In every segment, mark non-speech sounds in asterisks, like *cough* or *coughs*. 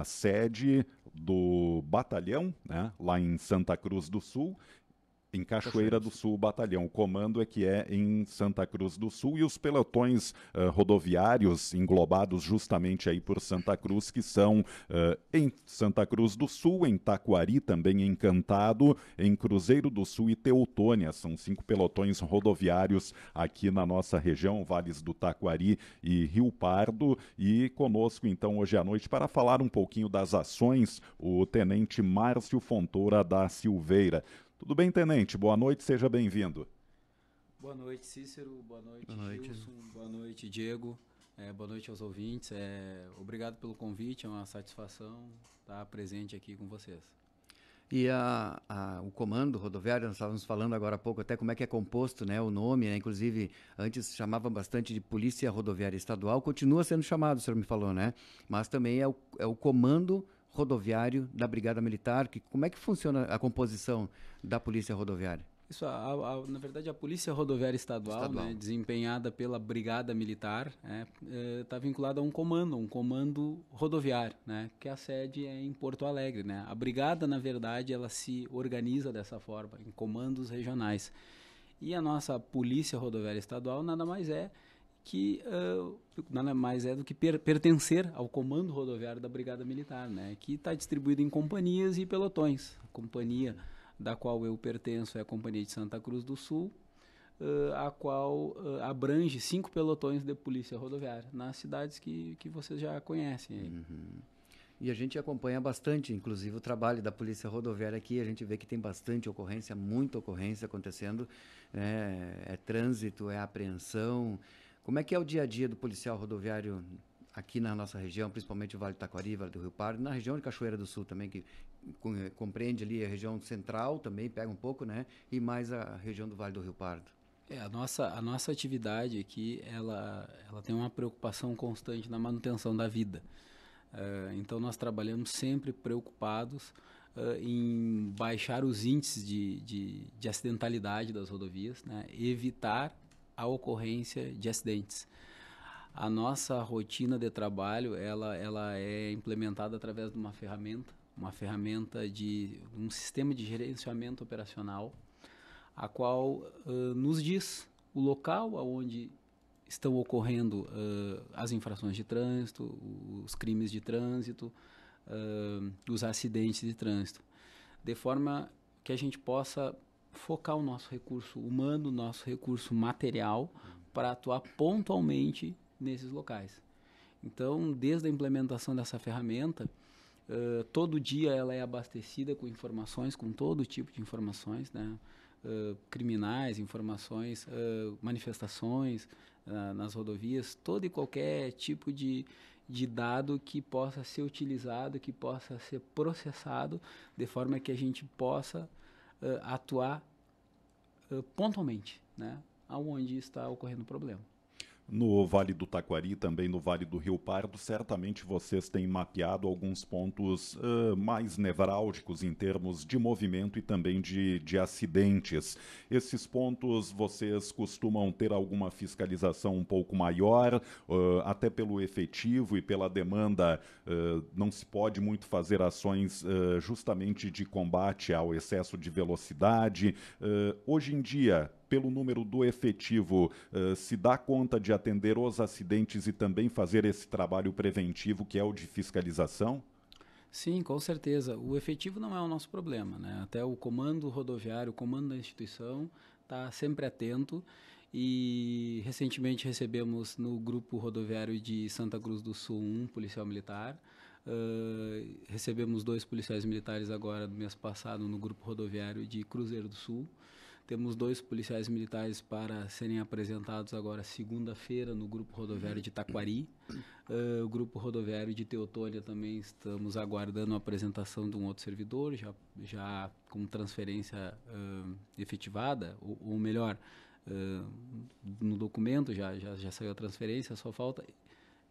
a sede do batalhão, né, lá em Santa Cruz do Sul, em Cachoeira do Sul, o batalhão. O comando é que é em Santa Cruz do Sul e os pelotões uh, rodoviários englobados justamente aí por Santa Cruz, que são uh, em Santa Cruz do Sul, em Taquari, também em Cantado, em Cruzeiro do Sul e Teutônia. São cinco pelotões rodoviários aqui na nossa região, Vales do Taquari e Rio Pardo. E conosco, então, hoje à noite, para falar um pouquinho das ações, o tenente Márcio Fontoura da Silveira. Tudo bem, tenente? Boa noite, seja bem-vindo. Boa noite, Cícero. Boa noite, boa noite. Gilson. Boa noite, Diego. É, boa noite aos ouvintes. É, obrigado pelo convite, é uma satisfação estar presente aqui com vocês. E a, a, o comando rodoviário, nós estávamos falando agora há pouco até como é que é composto né, o nome, né? inclusive antes chamava bastante de Polícia Rodoviária Estadual, continua sendo chamado, o senhor me falou, né? Mas também é o, é o comando rodoviário rodoviário da Brigada Militar. Que, como é que funciona a composição da Polícia Rodoviária? Isso, a, a, na verdade, a Polícia Rodoviária Estadual, né, Estadual. Né, desempenhada pela Brigada Militar, está é, é, tá vinculada a um comando, um comando rodoviário, né, que a sede é em Porto Alegre. Né. A Brigada, na verdade, ela se organiza dessa forma, em comandos regionais. E a nossa Polícia Rodoviária Estadual nada mais é que uh, nada mais é do que per pertencer ao comando rodoviário da Brigada Militar, né? que está distribuído em companhias e pelotões. A companhia da qual eu pertenço é a Companhia de Santa Cruz do Sul, uh, a qual uh, abrange cinco pelotões de polícia rodoviária nas cidades que, que vocês já conhecem. Uhum. E a gente acompanha bastante, inclusive, o trabalho da Polícia Rodoviária aqui. A gente vê que tem bastante ocorrência, muita ocorrência acontecendo. Né? É trânsito, é apreensão, como é que é o dia a dia do policial rodoviário aqui na nossa região, principalmente o Vale do Taquari, Vale do Rio Pardo, na região de Cachoeira do Sul também, que eh, compreende ali a região central também, pega um pouco, né? E mais a região do Vale do Rio Pardo. É, a nossa, a nossa atividade aqui, ela, ela tem uma preocupação constante na manutenção da vida. Uh, então nós trabalhamos sempre preocupados uh, em baixar os índices de, de, de acidentalidade das rodovias, né? evitar a ocorrência de acidentes. A nossa rotina de trabalho, ela, ela é implementada através de uma ferramenta, uma ferramenta de um sistema de gerenciamento operacional, a qual uh, nos diz o local aonde estão ocorrendo uh, as infrações de trânsito, os crimes de trânsito, uh, os acidentes de trânsito, de forma que a gente possa focar o nosso recurso humano, o nosso recurso material para atuar pontualmente nesses locais. Então, desde a implementação dessa ferramenta, uh, todo dia ela é abastecida com informações, com todo tipo de informações, né? Uh, criminais, informações, uh, manifestações nas rodovias, todo e qualquer tipo de, de dado que possa ser utilizado, que possa ser processado, de forma que a gente possa uh, atuar uh, pontualmente, né? Aonde está ocorrendo o problema no Vale do Taquari, também no Vale do Rio Pardo, certamente vocês têm mapeado alguns pontos uh, mais nevrálgicos em termos de movimento e também de, de acidentes. Esses pontos vocês costumam ter alguma fiscalização um pouco maior, uh, até pelo efetivo e pela demanda. Uh, não se pode muito fazer ações justamente de combate ao excesso de velocidade. hoje em dia, pelo número do efetivo, uh, se dá conta de atender os acidentes e também fazer esse trabalho preventivo que é o de fiscalização? Sim, com certeza. O efetivo não é o nosso problema, né? Até o comando rodoviário, o comando da instituição, está sempre atento. E recentemente recebemos no grupo rodoviário de Santa Cruz do Sul um policial militar. Uh, recebemos dois policiais militares agora do mês passado no grupo rodoviário de Cruzeiro do Sul. Temos dois policiais militares para serem apresentados agora segunda-feira no Grupo Rodoviário de Taquari. Uh, o Grupo Rodoviário de Teotônia também estamos aguardando a apresentação de um outro servidor, já, já com transferência uh, efetivada, ou, ou melhor, uh, no documento já, já, já saiu a transferência, só falta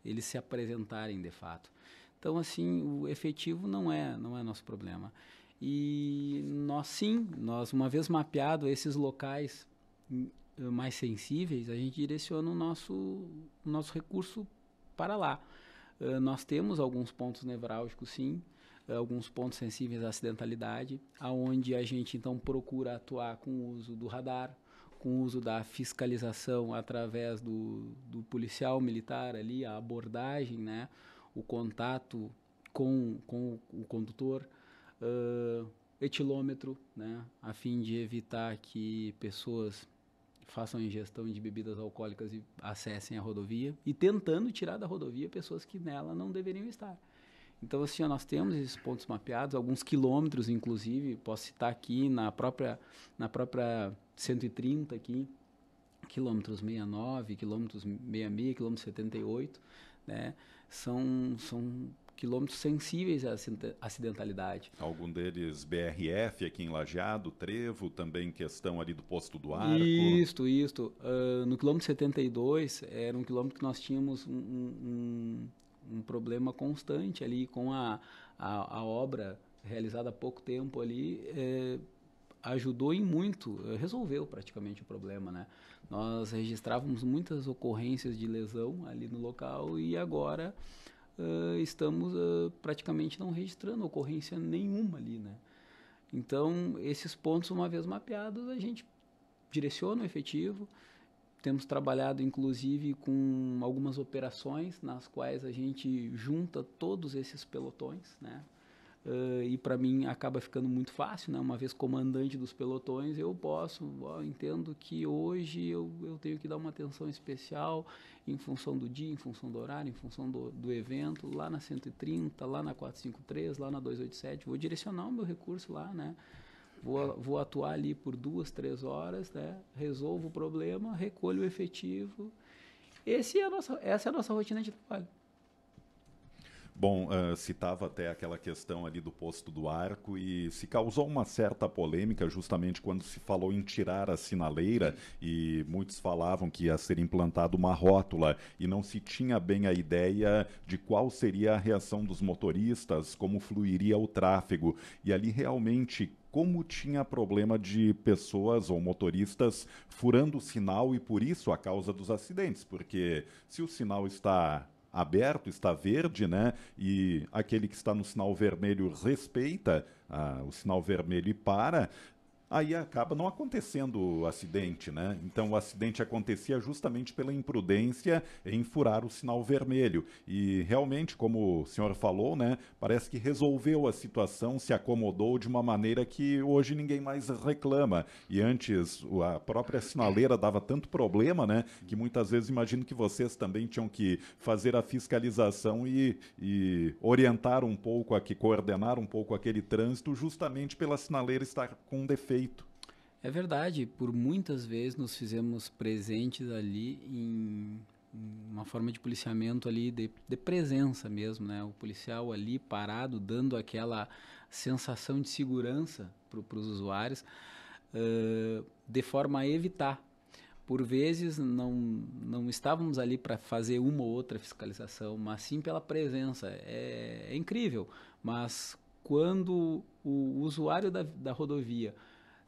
eles se apresentarem de fato. Então, assim, o efetivo não é, não é nosso problema. E nós sim, nós uma vez mapeado esses locais hum, mais sensíveis, a gente direciona o nosso, o nosso recurso para lá. Uh, nós temos alguns pontos nevrálgicos, sim, uh, alguns pontos sensíveis à acidentalidade, aonde a gente então procura atuar com o uso do radar, com o uso da fiscalização através do, do policial militar ali, a abordagem, né, o contato com, com o condutor, uh, etilômetro, né, a fim de evitar que pessoas façam ingestão de bebidas alcoólicas e acessem a rodovia, e tentando tirar da rodovia pessoas que nela não deveriam estar. Então, assim, nós temos esses pontos mapeados, alguns quilômetros, inclusive, posso citar aqui na própria, na própria 130 aqui, quilômetros 69, quilômetros 66, quilômetros 78, né? São, são quilômetros sensíveis à acidentalidade. Algum deles BRF aqui em Lajeado, Trevo, também questão ali do posto do Arco. Isto, isto. Uh, no quilômetro 72 era um quilômetro que nós tínhamos um, um, um problema constante ali com a, a, a, obra realizada há pouco tempo ali. Eh, ajudou em muito, eh, resolveu praticamente o problema, né? Nós registrávamos muitas ocorrências de lesão ali no local e agora uh, estamos uh, praticamente não registrando ocorrência nenhuma ali, né? Então, esses pontos, uma vez mapeados, a gente direciona o efetivo. Temos trabalhado, inclusive, com algumas operações nas quais a gente junta todos esses pelotões, né? Uh, e para mim acaba ficando muito fácil, né? Uma vez comandante dos pelotões, eu posso, ó, entendo que hoje eu, eu tenho que dar uma atenção especial em função do dia, em função do horário, em função do, do evento, lá na 130, lá na 453, lá na 287, vou direcionar o meu recurso lá, né? Vou, vou atuar ali por duas, três horas, né? Resolvo o problema, recolho o efetivo. Esse é a nossa, essa é a nossa rotina de trabalho. Bom, uh, ah, citava até aquela questão ali do posto do arco e se causou uma certa polêmica justamente quando se falou em tirar a sinaleira e muitos falavam que ia ser implantada uma rótula e não se tinha bem a ideia de qual seria a reação dos motoristas, como fluiria o tráfego. E ali realmente como tinha problema de pessoas ou motoristas furando o sinal e por isso a causa dos acidentes, porque se o sinal está aberto, está verde, né? E aquele que está no sinal vermelho respeita ah, o sinal vermelho e para, aí acaba não acontecendo o acidente, né? Então o acidente acontecia justamente pela imprudência em furar o sinal vermelho. E realmente, como o senhor falou, né, parece que resolveu a situação, se acomodou de uma maneira que hoje ninguém mais reclama. E antes a própria sinaleira dava tanto problema, né, que muitas vezes imagino que vocês também tinham que fazer a fiscalização e, e orientar um pouco aqui, coordenar um pouco aquele trânsito justamente pela sinaleira estar com defeito feito. É verdade, por muitas vezes nos fizemos presentes ali em uma forma de policiamento ali de, de, presença mesmo, né? O policial ali parado dando aquela sensação de segurança para os usuários uh, de forma a evitar. Por vezes não, não estávamos ali para fazer uma ou outra fiscalização, mas sim pela presença. É, é incrível, mas quando o usuário da, da rodovia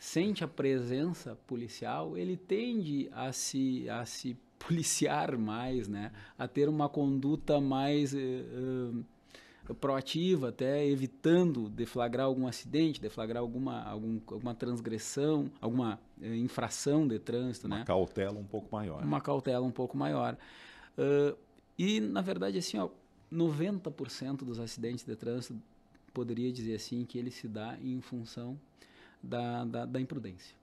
sente a presença policial, ele tende a se, a se *laughs* policiar mais, né? a ter uma conduta mais uh, proativa, até evitando deflagrar algum acidente, deflagrar alguma, algum, alguma transgressão, alguma uh, infração de trânsito. Uma né? cautela um pouco maior. Uma cautela um pouco maior. Ah, e, na verdade, assim, ó, 90% dos acidentes de trânsito poderia dizer assim que ele se dá em função da, da, da imprudência.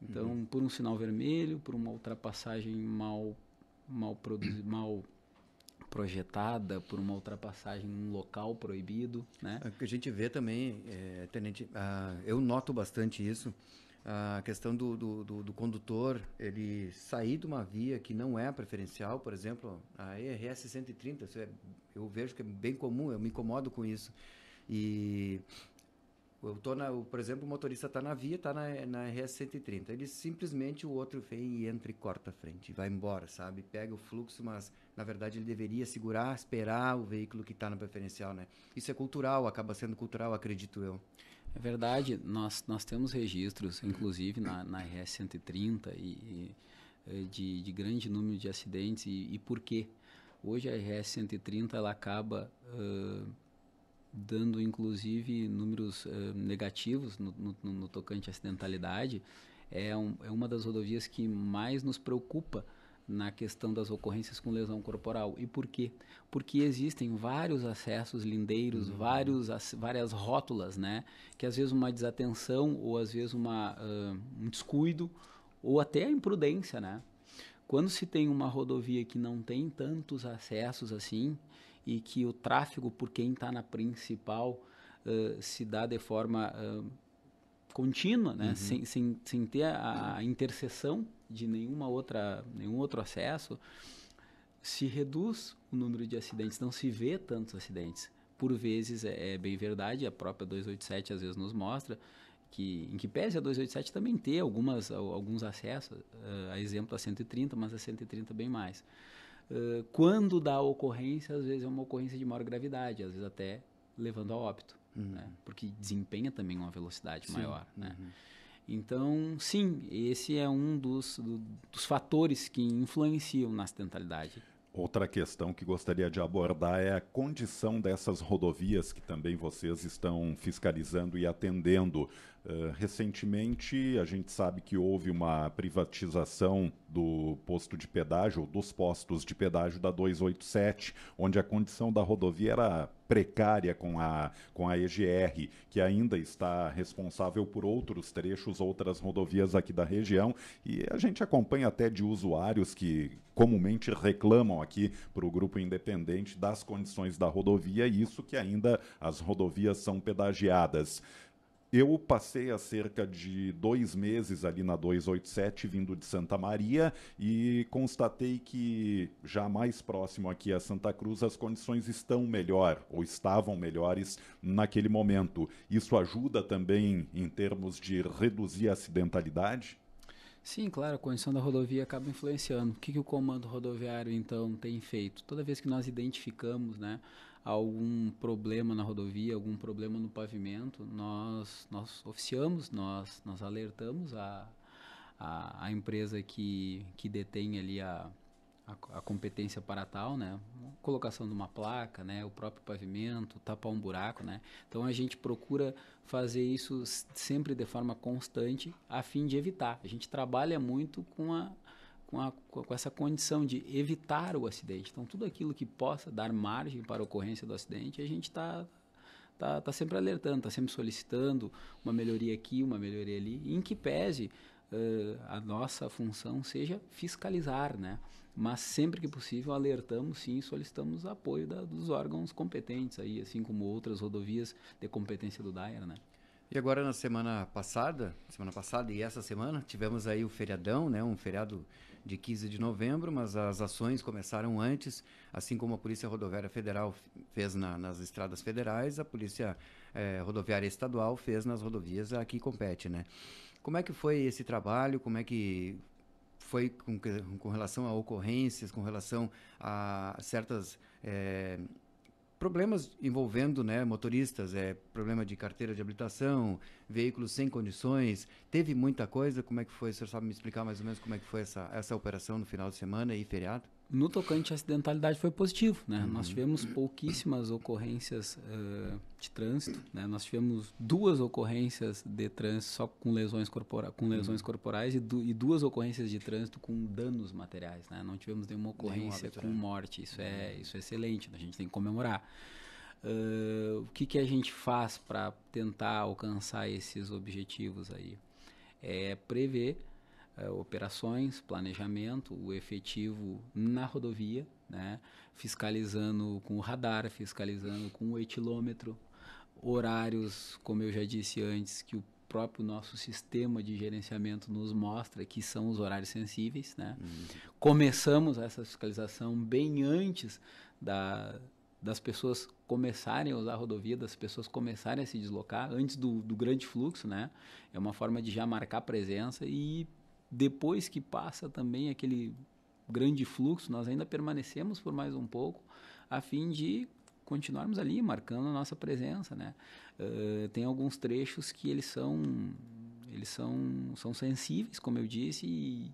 Então, uhum. por um sinal vermelho, por uma ultrapassagem mal mal produzida, *coughs* mal projetada, por uma ultrapassagem em um local proibido, né? É a gente vê também, é, tenente, uh, eu noto bastante isso, a questão do, do, do, do, condutor ele sair de uma via que não é preferencial, por exemplo, a ERS 130, é, eu vejo que é bem comum, eu me incomodo com isso. E eu tô na, por exemplo, o motorista está na via, está na, na RS 130. Ele simplesmente o outro vem e entra e corta a frente, vai embora, sabe? Pega o fluxo, mas na verdade ele deveria segurar, esperar o veículo que está no preferencial, né? Isso é cultural, acaba sendo cultural, acredito eu. É verdade, nós, nós temos registros, inclusive na, na RS 130, e, e eh, de, de, grande número de acidentes e, e por quê? Hoje a RS 130 ela acaba. Uh, dando inclusive números uh, negativos no, no, no, tocante à acidentalidade, é, um, é uma das rodovias que mais nos preocupa na questão das ocorrências com lesão corporal. E por quê? Porque existem vários acessos lindeiros, uhum. vários, as, várias rótulas, né? Que às vezes uma desatenção ou às vezes uma, uh, um descuido ou até a imprudência, né? Quando se tem uma rodovia que não tem tantos acessos assim, e que o tráfego por quem está na principal uh, se dá de forma uh, contínua, né? Uhum. Sem, sem, sem ter a, a interseção de nenhuma outra, nenhum outro acesso, se reduz o número de acidentes, não se vê tantos acidentes. Por vezes é, é bem verdade, a própria 287 às vezes nos mostra que, em que pese a 287 também ter algumas, alguns acessos, a exemplo a 130, mas a 130 bem mais. Eh, quando dá ocorrência, às vezes é uma ocorrência de maior gravidade, às vezes até levando a óbito, uhum. né? porque desempenha também uma velocidade sim. maior. Né? Uhum. Então, sim, esse é um dos, do, dos fatores que influenciam na acidentalidade. Outra questão que gostaria de abordar é a condição dessas rodovias que também vocês estão fiscalizando e atendendo. Uh, recentemente, a gente sabe que houve uma privatização do posto de pedágio, dos postos de pedágio da 287, onde a condição da rodovia era precária com a, com a EGR, que ainda está responsável por outros trechos, outras rodovias aqui da região. E a gente acompanha até de usuários que comumente reclamam aqui para o grupo independente das condições da rodovia, e isso que ainda as rodovias são pedagiadas eu passei há cerca de dois meses ali na 287, vindo de Santa Maria, e constatei que, já mais próximo aqui a Santa Cruz, as condições estão melhor, ou estavam melhores naquele momento. Isso ajuda também em termos de reduzir a acidentalidade? Sim, claro, a condição da rodovia acaba influenciando. O que, que o comando rodoviário, então, tem feito? Toda vez que nós identificamos, né? algum problema na rodovia, algum problema no pavimento, nós, nós oficiamos, nós, nós alertamos a, a, a empresa que, que detém ali a, a, a, competência para tal, né? Colocação de uma placa, né? O próprio pavimento, tapar um buraco, né? Então a gente procura fazer isso sempre de forma constante a fim de evitar. A gente trabalha muito com a com, a, com essa condição de evitar o acidente. Então, tudo aquilo que possa dar margem para a ocorrência do acidente, a gente está tá, tá sempre alertando, está sempre solicitando uma melhoria aqui, uma melhoria ali, em que pese uh, a nossa função seja fiscalizar, né? Mas sempre que possível alertamos sim e solicitamos apoio da, dos órgãos competentes aí, assim como outras rodovias de competência do DAER, né? E agora na semana passada, semana passada e essa semana, tivemos aí o feriadão, né? Um feriado de 15 de novembro, mas as ações começaram antes, assim como a Polícia Rodoviária Federal fez na, nas estradas federais, a Polícia eh, Rodoviária Estadual fez nas rodovias a que compete, né? Como é que foi esse trabalho? Como é que foi com, com relação a ocorrências, com relação a certas eh, problemas envolvendo né, motoristas, é, problema de carteira de habilitação, veículos sem condições, teve muita coisa, como é que foi? O senhor sabe me explicar mais ou menos como é que foi essa, essa operação no final de semana e feriado? no tocante à acidentalidade foi positivo, né? Uhum. Nós tivemos pouquíssimas ocorrências uh, de trânsito, né? Nós tivemos duas ocorrências de trânsito só com lesões, corpora com lesões uhum. corporais e, du e, duas ocorrências de trânsito com danos materiais, né? Não tivemos nenhuma ocorrência Nenhum com né? morte, isso é, uhum. isso é excelente, né? a gente tem que comemorar. Uh, o que, que a gente faz para tentar alcançar esses objetivos aí? É prever é, operações, planejamento, o efetivo na rodovia, né? fiscalizando com o radar, fiscalizando com o etilômetro, horários, como eu já disse antes, que o próprio nosso sistema de gerenciamento nos mostra que são os horários sensíveis. Né? Uhum. Começamos essa fiscalização bem antes da, das pessoas começarem a usar a rodovia, das pessoas começarem a se deslocar antes do, do grande fluxo, né? É uma forma de já marcar presença e depois que passa também aquele grande fluxo, nós ainda permanecemos por mais um pouco, a fim de continuarmos ali, marcando a nossa presença, né? Uh, tem alguns trechos que eles são eles são, são sensíveis, como eu disse, e,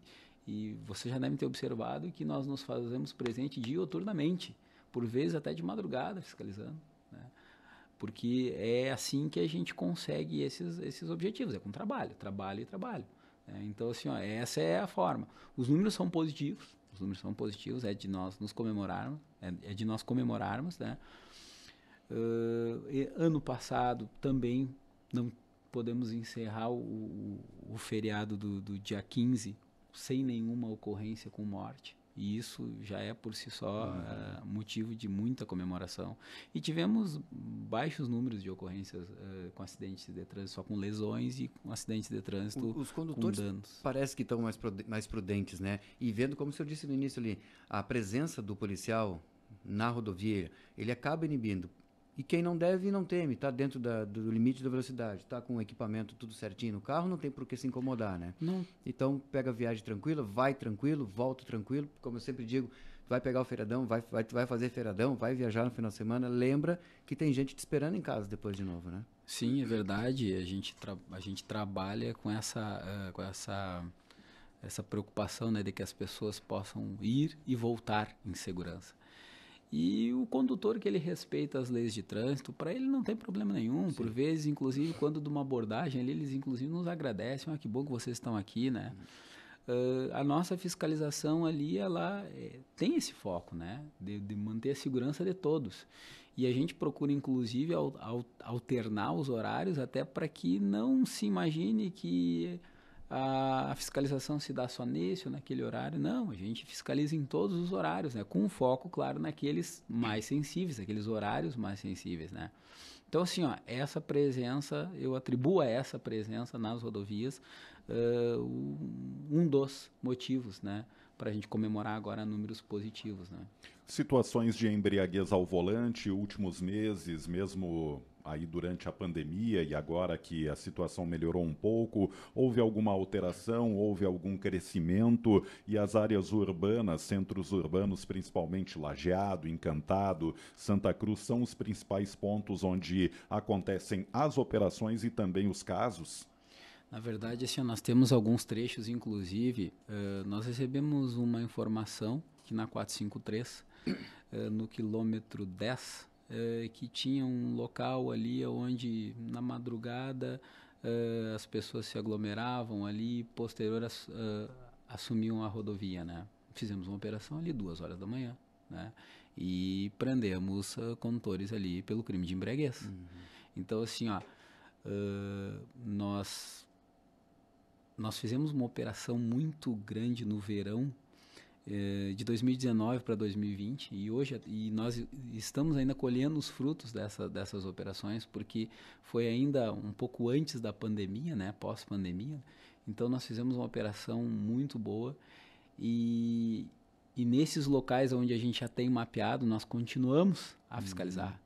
e você já deve ter observado que nós nos fazemos presente dioturnamente, por vezes até de madrugada fiscalizando, né? porque é assim que a gente consegue esses, esses objetivos, é com trabalho, trabalho e trabalho. Né? Então, assim, ó, essa é a forma. Os números são positivos, os números são positivos, é de nós nos comemorarmos, é, é de nós comemorarmos, né? Uh, ano passado também não podemos encerrar o, o, o feriado do, do, dia 15 sem nenhuma ocorrência com morte. E isso já é por si só uhum. uh, motivo de muita comemoração. E tivemos baixos números de ocorrências uh, com acidentes de trânsito, só com lesões e com acidentes de trânsito o, Os condutores com danos. parece que estão mais, mais prudentes, né? E vendo, como o senhor disse no início ali, a presença do policial na rodovia, ele acaba inibindo e quem não deve, não teme, está dentro da, do limite da velocidade, está com o equipamento tudo certinho no carro, não tem por que se incomodar, né? Não. Então, pega a viagem tranquila, vai tranquilo, volta tranquilo, como eu sempre digo, vai pegar o feiradão, vai, vai, vai fazer feiradão, vai viajar no final de semana, lembra que tem gente te esperando em casa depois de novo, né? Sim, é verdade, a gente, a gente trabalha com essa... Uh, com essa essa preocupação né, de que as pessoas possam ir e voltar em segurança. E o condutor que ele respeita as leis de trânsito, para ele não tem problema nenhum. Sim. Por vezes, inclusive, quando de uma abordagem ali, eles inclusive nos agradecem, ah, que bom que vocês estão aqui, né? Uh, a nossa fiscalização ali, ela é, tem esse foco, né? De, de, manter a segurança de todos. E a gente procura, inclusive, al, al, alternar os horários até para que não se imagine que a fiscalização se dá só nesse ou naquele horário. Não, a gente fiscaliza em todos os horários, né? Com foco, claro, naqueles mais sensíveis, aqueles horários mais sensíveis, né? Então, assim, ó, essa presença, eu atribuo a essa presença nas rodovias uh, um dos motivos, né? Para a gente comemorar agora números positivos, né? Situações de embriaguez ao volante, últimos meses, mesmo aí durante a pandemia e agora que a situação melhorou um pouco? Houve alguma alteração? Houve algum crescimento? E as áreas urbanas, centros urbanos, principalmente Lajeado, Encantado, Santa Cruz, são os principais pontos onde acontecem as operações e também os casos? Na verdade, assim, nós temos alguns trechos, inclusive, uh, nós recebemos uma informação que na 453, uh, eh, no quilômetro 10, é, que tinha um local ali onde na madrugada é, as pessoas se aglomeravam ali, posterior as, é, assumiam a rodovia, né? Fizemos uma operação ali duas horas da manhã, né? E prendemos uh, condutores ali pelo crime de embriaguez. Uhum. Então assim, ó, uh, nós nós fizemos uma operação muito grande no verão eh, de 2019 para 2020 e hoje e nós estamos ainda colhendo os frutos dessa, dessas operações porque foi ainda um pouco antes da pandemia, né, pós pandemia. Então nós fizemos uma operação muito boa e, e nesses locais onde a gente já tem mapeado nós continuamos a fiscalizar. Uhum.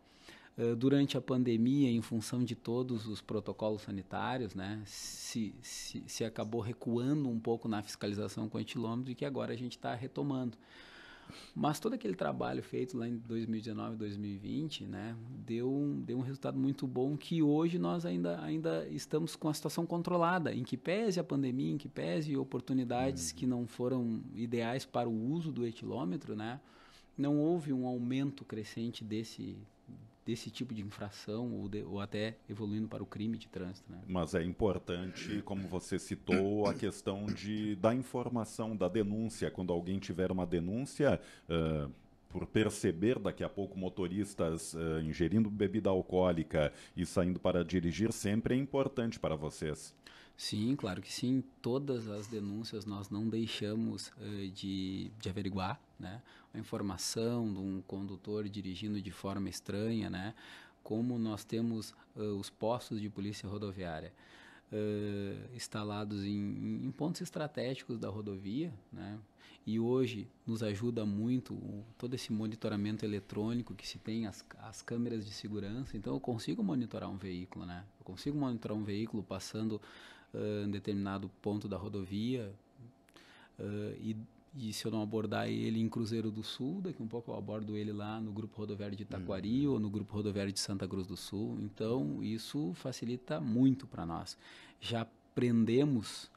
Eh, durante a pandemia, em função de todos os protocolos sanitários, né, se, se, se acabou recuando um pouco na fiscalização com etilômetro e que agora a gente está retomando. Mas todo aquele trabalho feito lá em 2019, 2020, né, deu um, deu um resultado muito bom que hoje nós ainda, ainda estamos com a situação controlada, em que pese a pandemia, em que pese oportunidades uhum. que não foram ideais para o uso do etilômetro, né, não houve um aumento crescente desse desse tipo de infração ou, de, ou até evoluindo para o crime de trânsito. Né? Mas é importante, como você citou, a questão de, da informação, da denúncia. Quando alguém tiver uma denúncia. Uh, por perceber daqui a pouco motoristas uh, ingerindo bebida alcoólica e saindo para dirigir sempre é importante para vocês. Sim, claro que sim. Todas as denúncias nós não deixamos uh, de, de averiguar, né? A informação de um condutor dirigindo de forma estranha, né? Como nós temos uh, os postos de polícia rodoviária uh, instalados em, em, pontos estratégicos da rodovia, né? E hoje nos ajuda muito o, todo esse monitoramento eletrônico que se tem, as, as câmeras de segurança. Então eu consigo monitorar um veículo, né? Eu consigo monitorar um veículo passando ah, em determinado ponto da rodovia uh, e, e, se eu não abordar ele em Cruzeiro do Sul, daqui um pouco eu abordo ele lá no Grupo Rodoviário de Itaquari uhum. ou no Grupo Rodoviário de Santa Cruz do Sul. Então, isso facilita muito para nós. Já prendemos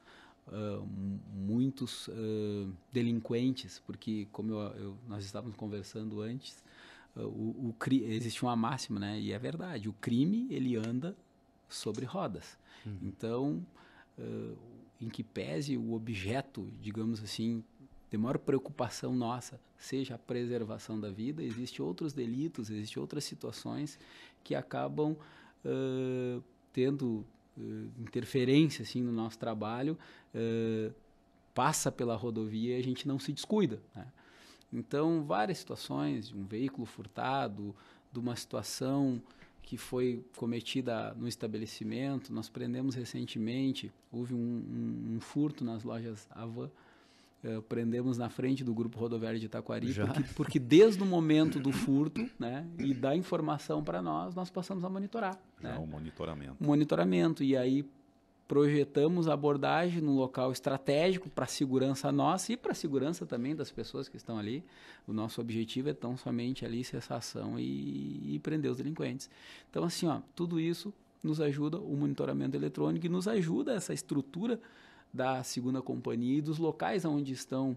Uh, muitos uh, delinquentes, porque como eu, eu, nós estávamos conversando antes, uh, o, o existe uma máxima, né? E é verdade, o crime ele anda sobre rodas. Uhum. Então uh, em que pese o objeto, digamos assim, de maior preocupação nossa seja a preservação da vida, existem outros delitos, existem outras situações que acabam uh, tendo uh, interferência assim, no nosso trabalho, uh, passa pela rodovia e a gente não se descuida. Né? Então, várias situações, de um veículo furtado, de uma situação que foi cometida no estabelecimento. Nós prendemos recentemente, houve um, um, um furto nas lojas Avan. Uh, prendemos na frente do grupo rodoviário de Itaquari, porque, porque, desde o momento do furto né, e da informação para nós, nós passamos a monitorar. Já né? o monitoramento. O monitoramento. E aí projetamos a abordagem num local estratégico para segurança nossa e para segurança também das pessoas que estão ali. O nosso objetivo é tão somente ali cessação e, e prender os delinquentes. Então assim, ó, tudo isso nos ajuda o monitoramento eletrônico e nos ajuda essa estrutura da segunda companhia e dos locais onde estão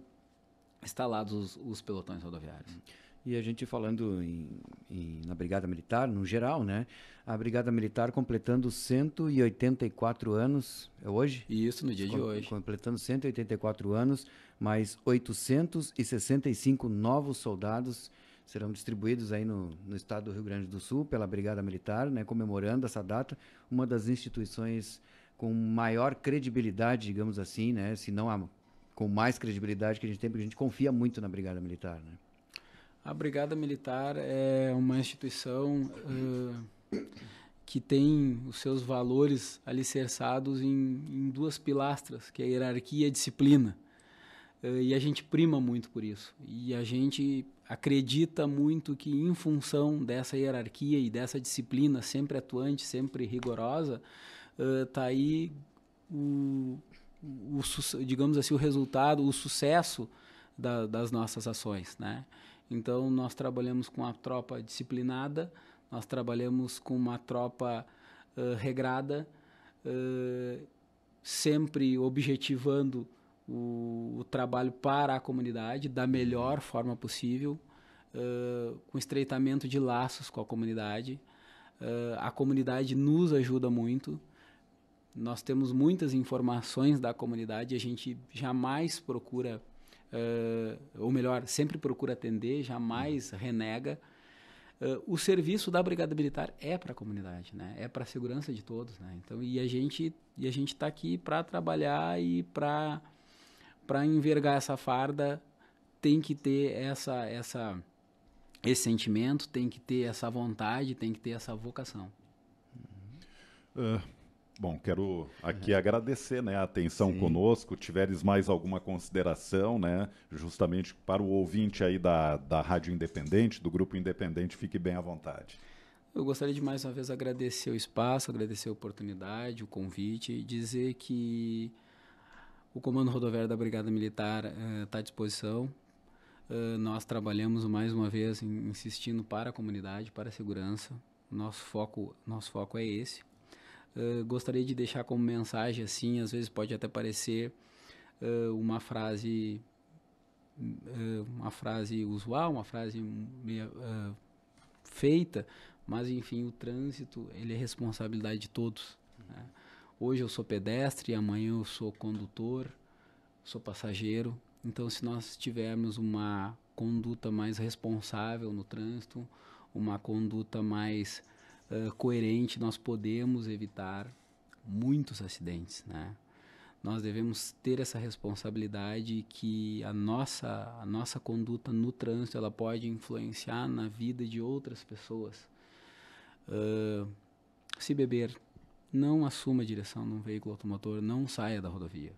instalados os, os pelotões rodoviários. Hum. E a gente falando em, em, na Brigada Militar, no geral, né? A Brigada Militar completando 184 anos, é hoje? Isso, no dia Com, de hoje. Completando 184 anos, mais 865 novos soldados serão distribuídos aí no, no estado do Rio Grande do Sul pela Brigada Militar, né? Comemorando essa data, uma das instituições com maior credibilidade, digamos assim, né? Se não a com mais credibilidade que a gente tem, porque a gente confia muito na Brigada Militar, né? A Brigada Militar é uma instituição uh, que tem os seus valores alicerçados em, em, duas pilastras, que é a hierarquia e a disciplina. Uh, e a gente prima muito por isso. E a gente acredita muito que, em função dessa hierarquia e dessa disciplina sempre atuante, sempre rigorosa, está eh, uh, aí o, o, digamos assim, o resultado, o sucesso da, das nossas ações, né? Então nós trabalhamos com uma tropa disciplinada, nós trabalhamos com uma tropa uh, regrada, uh, sempre objetivando o, o, trabalho para a comunidade da melhor forma possível, uh, com estreitamento de laços com a comunidade. a comunidade nos ajuda muito. Nós temos muitas informações da comunidade, a gente jamais procura uh, ou melhor, sempre procura atender, jamais renega. Uh, o serviço da Brigada Militar é para a comunidade, né? É para a segurança de todos, né? Então, e a gente e a gente está aqui para trabalhar e para para envergar essa farda tem que ter essa essa esse sentimento, tem que ter essa vontade, tem que ter essa vocação. Uh, Bom, quero aqui uhum. agradecer né, a atenção Sim. conosco. Tiveres mais alguma consideração, né, justamente para o ouvinte aí da, da Rádio Independente, do Grupo Independente, fique bem à vontade. Eu gostaria de mais uma vez agradecer o espaço, agradecer a oportunidade, o convite e dizer que o Comando Rodoviário da Brigada Militar está eh, à disposição. Uh, nós trabalhamos mais uma vez insistindo para a comunidade, para a segurança. Nosso foco, nosso foco é esse ah, gostaria de deixar como mensagem assim, às vezes pode até parecer uh, uma frase uh, uma frase usual, uma frase meia, feita, mas enfim, o trânsito, ele é responsabilidade de todos, né? Hoje eu sou pedestre, amanhã eu sou condutor, sou passageiro. Então, se nós tivermos uma conduta mais responsável no trânsito, uma conduta mais eh, coerente, nós podemos evitar muitos acidentes, né? Nós devemos ter essa responsabilidade que a nossa, a nossa conduta no trânsito ela pode influenciar na vida de outras pessoas. Uh, se beber, não assuma a direção de um veículo automotor, não saia da rodovia.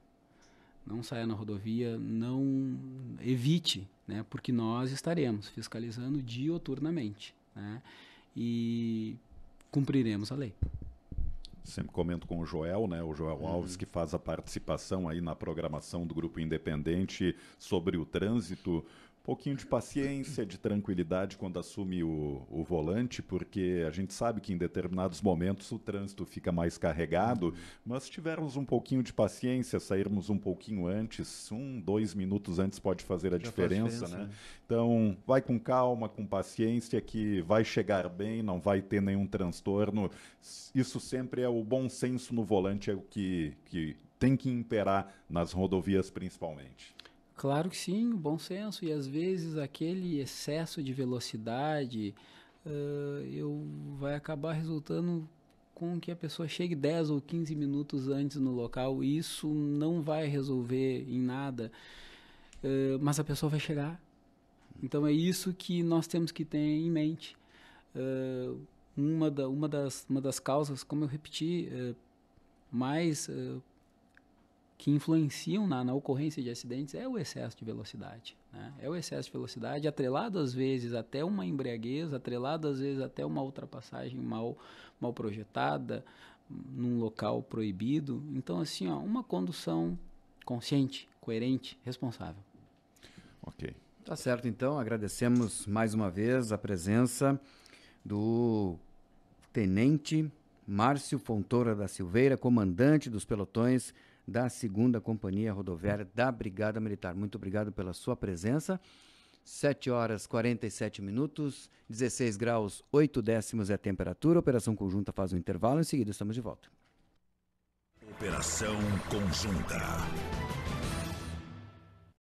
Não saia na rodovia, não evite, né? Porque nós estaremos fiscalizando dioturnamente, né? E cumpriremos a lei. Sempre comento com o Joel, né? O Joel uhum. Alves que faz a participação aí na programação do grupo independente sobre o trânsito pouquinho de paciência, de tranquilidade quando assume o, o volante, porque a gente sabe que em determinados momentos o trânsito fica mais carregado, mas tivermos um pouquinho de paciência, sairmos um pouquinho antes, um, dois minutos antes pode fazer a diferença, diferença, né? né? Então, vai com calma, com paciência, que vai chegar bem, não vai ter nenhum transtorno. Isso sempre é o bom senso no volante, é o que, que tem que imperar nas rodovias principalmente. Claro que sim, bom senso. E às vezes aquele excesso de velocidade uh, eu, vai acabar resultando com que a pessoa chegue 10 ou 15 minutos antes no local. E isso não vai resolver em nada, uh, mas a pessoa vai chegar. Então é isso que nós temos que ter em mente. Uh, uma, da, uma, das, uma das causas, como eu repeti, mais que influenciam na, na, ocorrência de acidentes é o excesso de velocidade. Né? É o excesso de velocidade, atrelado às vezes até uma embriaguez, atrelado às vezes até uma ultrapassagem mal, mal projetada, num local proibido. Então, assim, ó, uma condução consciente, coerente, responsável. Ok. Tá certo, então. Agradecemos mais uma vez a presença do Tenente Márcio Fontoura da Silveira, comandante dos pelotões da 2 Companhia Rodoviária da Brigada Militar. Muito obrigado pela sua presença. 7 horas 47 minutos, 16 graus 8 décimos é a temperatura. Operação Conjunta faz um intervalo, em seguida estamos de volta. Operação Conjunta.